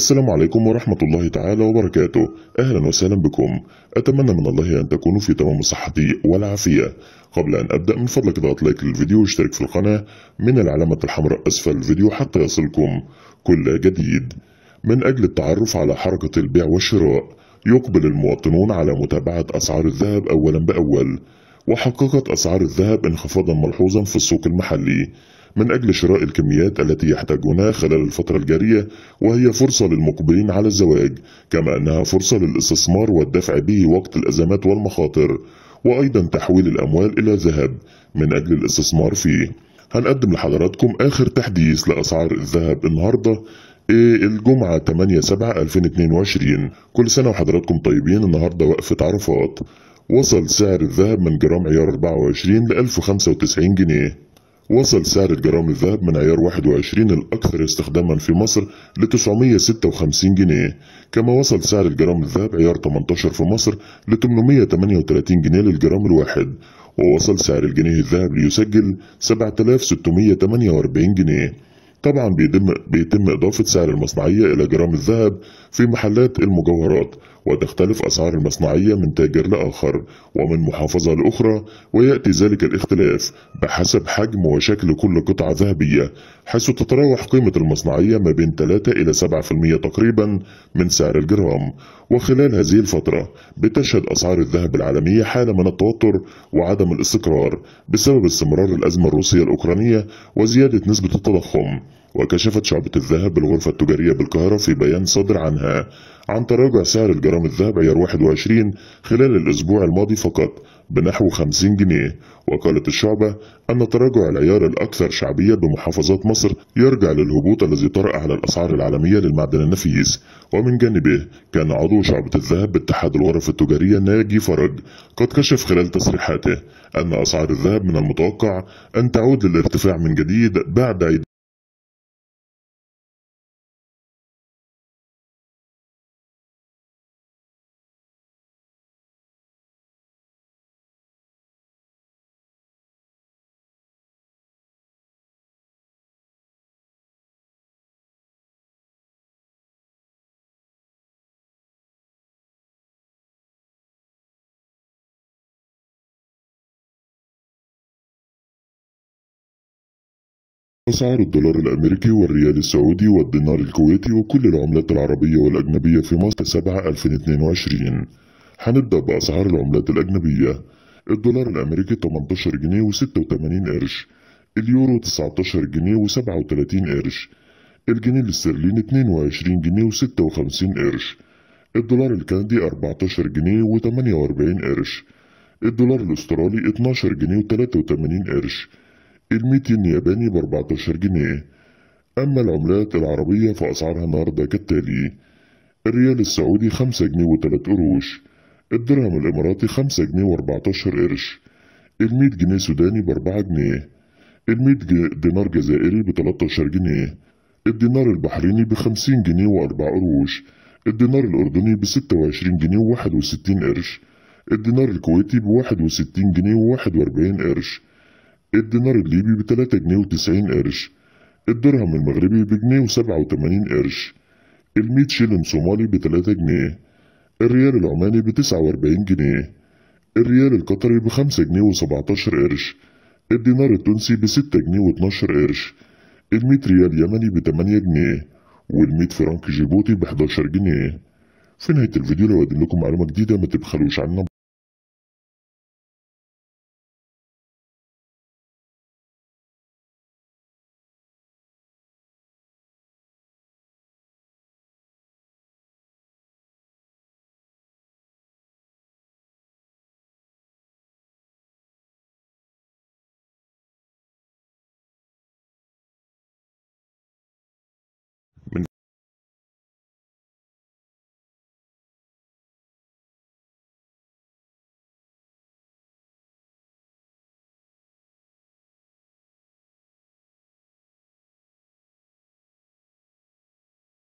السلام عليكم ورحمة الله تعالى وبركاته أهلا وسهلا بكم أتمنى من الله أن تكونوا في تمام الصحة والعافية قبل أن أبدأ من فضلك اضغط لايك للفيديو واشترك في القناة من العلامة الحمراء أسفل الفيديو حتى يصلكم كل جديد من أجل التعرف على حركة البيع والشراء يقبل المواطنون على متابعة أسعار الذهب أولا بأول وحققت أسعار الذهب انخفاضا ملحوظا في السوق المحلي من أجل شراء الكميات التي يحتاجونها خلال الفترة الجارية وهي فرصة للمقبلين على الزواج كما أنها فرصة للاستثمار والدفع به وقت الأزمات والمخاطر وأيضا تحويل الأموال إلى ذهب من أجل الاستثمار فيه هنقدم لحضراتكم آخر تحديث لأسعار الذهب النهاردة إيه الجمعة 8 7 2022 كل سنة وحضراتكم طيبين النهاردة وقفة عرفات وصل سعر الذهب من جرام عيار 24 ل 1095 جنيه وصل سعر الجرام الذهب من عيار 21 الأكثر استخداما في مصر ل 956 جنيه كما وصل سعر الجرام الذهب عيار 18 في مصر ل 838 جنيه للجرام الواحد ووصل سعر الجنيه الذهب ليسجل 7648 جنيه طبعا بيتم, بيتم إضافة سعر المصنعية إلى جرام الذهب في محلات المجوهرات وتختلف أسعار المصنعية من تاجر لآخر ومن محافظة لأخرى ويأتي ذلك الاختلاف بحسب حجم وشكل كل قطعة ذهبية حيث تتراوح قيمة المصنعية ما بين 3 إلى 7% تقريبا من سعر الجرام وخلال هذه الفترة بتشهد أسعار الذهب العالمية حالة من التوتر وعدم الاستقرار بسبب استمرار الأزمة الروسية الأوكرانية وزيادة نسبة التضخم وكشفت شعبة الذهب بالغرفة التجارية بالقاهرة في بيان صادر عنها عن تراجع سعر الجرام الذهب عيار 21 خلال الأسبوع الماضي فقط بنحو 50 جنيه وقالت الشعبة أن تراجع العيار الأكثر شعبية بمحافظات مصر يرجع للهبوط الذي طرأ على الأسعار العالمية للمعدن النفيس ومن جانبه كان عضو شعبة الذهب باتحاد الغرف التجارية ناجي فرج قد كشف خلال تصريحاته أن أسعار الذهب من المتوقع أن تعود للارتفاع من جديد بعد عيد أسعار الدولار الأمريكي والريال السعودي والدينار الكويتي وكل العملات العربية والأجنبية في مصر 7 2022 هنبدأ بأسعار العملات الأجنبية الدولار الأمريكي 18 جنيه و86 قرش اليورو 19 جنيه و37 قرش الجنيه الاسترليني 22 جنيه و56 قرش الدولار الكندي 14 جنيه و48 قرش الدولار الأسترالي 12 جنيه و83 قرش 200 ياباني ب 14 جنيه أما العملات العربية فأسعارها النهاردة كالتالي الريال السعودي 5 جنيه و3 قروش الدرهم الإماراتي 5 جنيه و14 قرش ال 100 جنيه سوداني ب 4 جنيه ال 100 دينار جزائري ب 13 جنيه الدينار البحريني ب 50 جنيه و4 قروش الدينار الأردني ب 26 جنيه و61 قرش الدينار الكويتي ب 61 جنيه و41 قرش الدينار الليبي ب 3 جنيه و90 قرش الدرهم المغربي بجنيه و87 قرش ال100 شيلن صومالي ب 3 جنيه الريال العماني ب 49 جنيه الريال القطري ب 5 جنيه و17 قرش الدينار التونسي ب 6 جنيه و12 قرش ال100 ريال يمني ب 8 جنيه وال100 فرنك جيبوتي ب 11 جنيه في نهاية الفيديو لو قدم لكم معلومة جديدة ما تبخلوش عنها